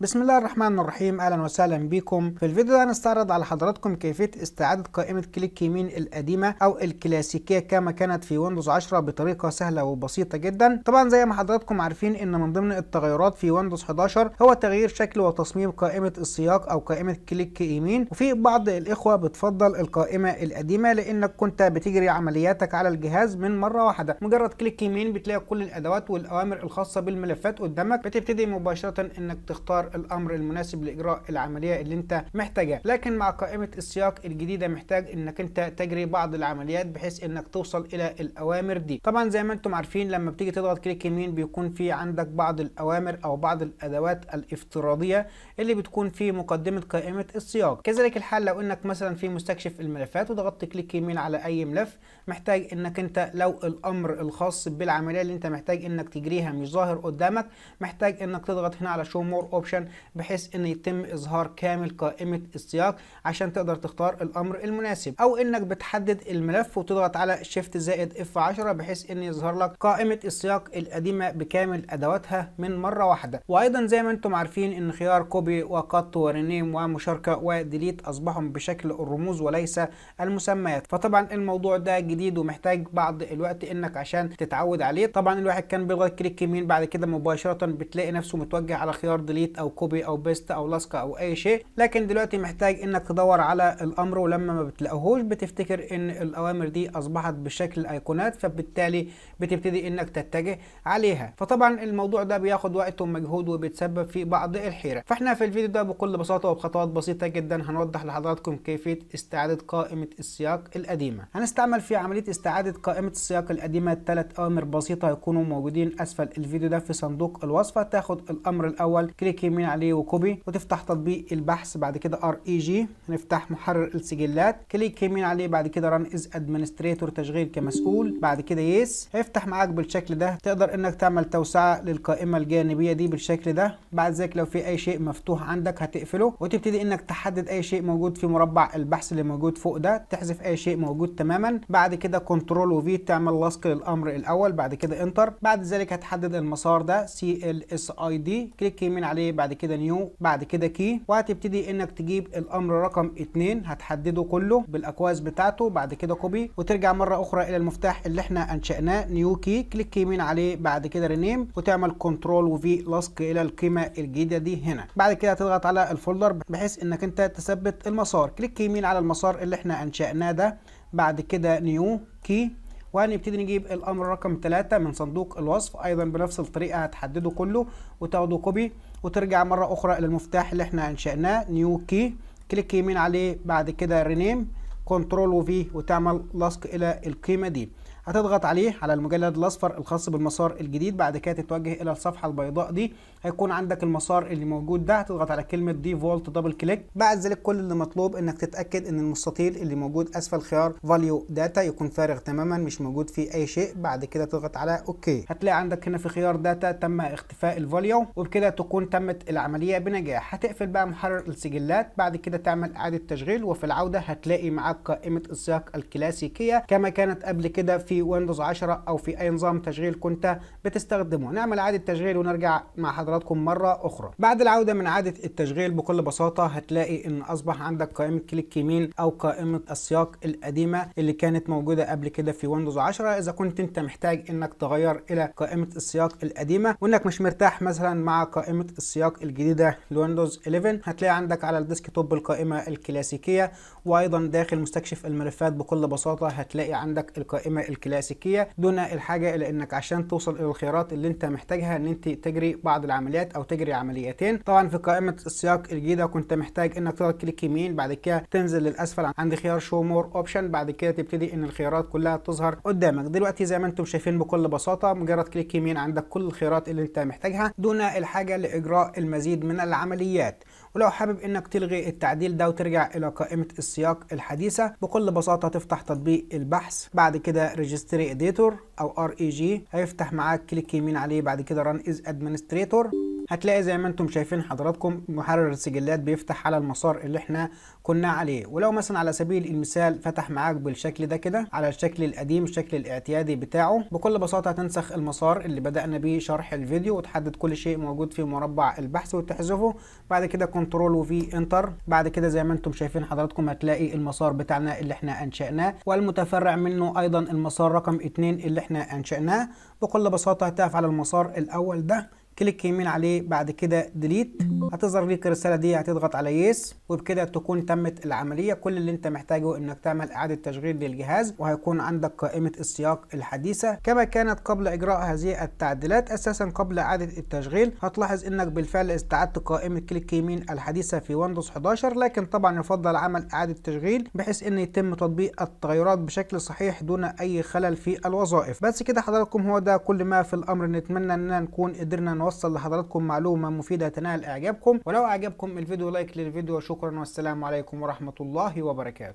بسم الله الرحمن الرحيم اهلا وسهلا بكم في الفيديو ده هنستعرض على حضراتكم كيفيه استعاده قائمه كليك يمين القديمه او الكلاسيكيه كما كانت في ويندوز 10 بطريقه سهله وبسيطه جدا طبعا زي ما حضراتكم عارفين ان من ضمن التغيرات في ويندوز 11 هو تغيير شكل وتصميم قائمه السياق او قائمه كليك يمين وفي بعض الاخوه بتفضل القائمه القديمه لانك كنت بتجري عملياتك على الجهاز من مره واحده مجرد كليك يمين بتلاقي كل الادوات والاوامر الخاصه بالملفات قدامك بتبتدي مباشره انك تختار اختيار الامر المناسب لاجراء العمليه اللي انت محتاجها لكن مع قائمه السياق الجديده محتاج انك انت تجري بعض العمليات بحيث انك توصل الى الاوامر دي طبعا زي ما انتم عارفين لما بتيجي تضغط كليك يمين بيكون في عندك بعض الاوامر او بعض الادوات الافتراضيه اللي بتكون في مقدمه قائمه السياق كذلك الحال لو انك مثلا في مستكشف الملفات وضغطت كليك يمين على اي ملف محتاج انك انت لو الامر الخاص بالعمليه اللي انت محتاج انك تجريها مش ظاهر قدامك محتاج انك تضغط هنا على شو مور اوبشن اوبشن بحيث ان يتم اظهار كامل قائمه السياق عشان تقدر تختار الامر المناسب او انك بتحدد الملف وتضغط على شيفت زائد اف 10 بحيث ان يظهر لك قائمه السياق القديمه بكامل ادواتها من مره واحده وايضا زي ما انتم عارفين ان خيار كوبي وكات ورينيم ومشاركه وديليت اصبحوا بشكل الرموز وليس المسميات فطبعا الموضوع ده جديد ومحتاج بعض الوقت انك عشان تتعود عليه طبعا الواحد كان بيضغط كليك يمين بعد كده مباشره بتلاقي نفسه متوجه على خيار ديليت او كوبي او بيست او لاسكا او اي شيء لكن دلوقتي محتاج انك تدور على الامر ولما ما بتلاقوهوش بتفتكر ان الاوامر دي اصبحت بشكل ايقونات فبالتالي بتبتدي انك تتجه عليها فطبعا الموضوع ده بياخد وقت ومجهود وبيتسبب في بعض الحيره فاحنا في الفيديو ده بكل بساطه وبخطوات بسيطه جدا هنوضح لحضراتكم كيفيه استعاده قائمه السياق القديمه هنستعمل في عمليه استعاده قائمه السياق القديمه ثلاث اوامر بسيطه يكونوا موجودين اسفل الفيديو ده في صندوق الوصفه تاخد الامر الاول كليك يمين عليه وكوبي وتفتح تطبيق البحث بعد كده ار اي e جي هنفتح محرر السجلات كليك يمين عليه بعد كده ران از ادمنستريتور تشغيل كمسؤول بعد كده يس هيفتح معاك بالشكل ده تقدر انك تعمل توسعه للقائمه الجانبيه دي بالشكل ده بعد ذلك لو في اي شيء مفتوح عندك هتقفله وتبتدي انك تحدد اي شيء موجود في مربع البحث اللي موجود فوق ده تحذف اي شيء موجود تماما بعد كده كنترول وفي تعمل لصق للامر الاول بعد كده انتر بعد ذلك هتحدد المسار ده سي ال اس اي دي كليك يمين عليه بعد بعد كده نيو بعد كده كي وهتبتدي انك تجيب الامر رقم 2 هتحدده كله بالاكواز بتاعته بعد كده كوبي وترجع مره اخرى الى المفتاح اللي احنا انشأناه نيو كي كليك يمين عليه بعد كده رينيم وتعمل كنترول وفي لصق الى القيمه الجديده دي هنا بعد كده هتضغط على الفولدر بحيث انك انت تثبت المسار كليك يمين على المسار اللي احنا انشأناه ده بعد كده نيو كي وهنبتدي نجيب الامر رقم 3 من صندوق الوصف ايضا بنفس الطريقه هتحدده كله وتاخده كوبي وترجع مره اخرى الى المفتاح اللي احنا انشأناه نيو كي كليك يمين عليه بعد كده رينيم كنترول وفي وتعمل لصق الى القيمه دي هتضغط عليه على المجلد الاصفر الخاص بالمسار الجديد بعد كده تتوجه الى الصفحه البيضاء دي هيكون عندك المسار اللي موجود ده هتضغط على كلمه ديفولت دبل كليك بعد ذلك كل اللي مطلوب انك تتاكد ان المستطيل اللي موجود اسفل خيار فاليو داتا يكون فارغ تماما مش موجود فيه اي شيء بعد كده تضغط على اوكي هتلاقي عندك هنا في خيار داتا تم اختفاء الفاليو وبكده تكون تمت العمليه بنجاح هتقفل بقى محرر السجلات بعد كده تعمل اعاده تشغيل وفي العوده هتلاقي معاك قائمه السياق الكلاسيكيه كما كانت قبل كده في في ويندوز 10 او في اي نظام تشغيل كنت بتستخدمه نعمل اعاده تشغيل ونرجع مع حضراتكم مره اخرى بعد العوده من اعاده التشغيل بكل بساطه هتلاقي ان اصبح عندك قائمه كليك يمين او قائمه السياق القديمه اللي كانت موجوده قبل كده في ويندوز 10 اذا كنت انت محتاج انك تغير الى قائمه السياق القديمه وانك مش مرتاح مثلا مع قائمه السياق الجديده لويندوز 11 هتلاقي عندك على الديسكتوب القائمه الكلاسيكيه وايضا داخل مستكشف الملفات بكل بساطه هتلاقي عندك القائمه الكلاسيكية الكلاسيكيه دون الحاجه الى انك عشان توصل الى الخيارات اللي انت محتاجها ان انت تجري بعض العمليات او تجري عمليتين طبعا في قائمه السياق الجديده كنت محتاج انك تضغط كليك يمين بعد كده تنزل للاسفل عند خيار شو مور اوبشن بعد كده تبتدي ان الخيارات كلها تظهر قدامك دلوقتي زي ما انتم شايفين بكل بساطه مجرد كليك يمين عندك كل الخيارات اللي انت محتاجها دون الحاجه لاجراء المزيد من العمليات ولو حابب انك تلغي التعديل ده وترجع الى قائمة السياق الحديثة بكل بساطة تفتح تطبيق البحث بعد كده ريجستري اديتور او ار اي جي هيفتح معاك كليك يمين عليه بعد كده ران از ادمنستريتور هتلاقي زي ما انتم شايفين حضراتكم محرر السجلات بيفتح على المسار اللي احنا كنا عليه ولو مثلا على سبيل المثال فتح معاك بالشكل ده كده على الشكل القديم الشكل الاعتيادي بتاعه بكل بساطه هتنسخ المسار اللي بدانا بيه شرح الفيديو وتحدد كل شيء موجود في مربع البحث وتحذفه بعد كده كنترول وفي انتر بعد كده زي ما انتم شايفين حضراتكم هتلاقي المسار بتاعنا اللي احنا انشأناه والمتفرع منه ايضا المسار رقم 2 اللي احنا انشأناه بكل بساطه هتقف على المسار الاول ده كليك يمين عليه بعد كده ديليت هتظهر ليك الرساله دي هتضغط على يس وبكده تكون تمت العمليه كل اللي انت محتاجه انك تعمل اعاده تشغيل للجهاز وهيكون عندك قائمه السياق الحديثه كما كانت قبل اجراء هذه التعديلات اساسا قبل اعاده التشغيل هتلاحظ انك بالفعل استعدت قائمه كليك يمين الحديثه في ويندوز 11 لكن طبعا يفضل عمل اعاده تشغيل بحيث ان يتم تطبيق التغيرات بشكل صحيح دون اي خلل في الوظائف بس كده حضراتكم هو ده كل ما في الامر نتمنى اننا نكون قدرنا نوصل لحضراتكم معلومة مفيدة تنال إعجابكم ولو أعجبكم الفيديو لايك للفيديو وشكرا والسلام عليكم ورحمة الله وبركاته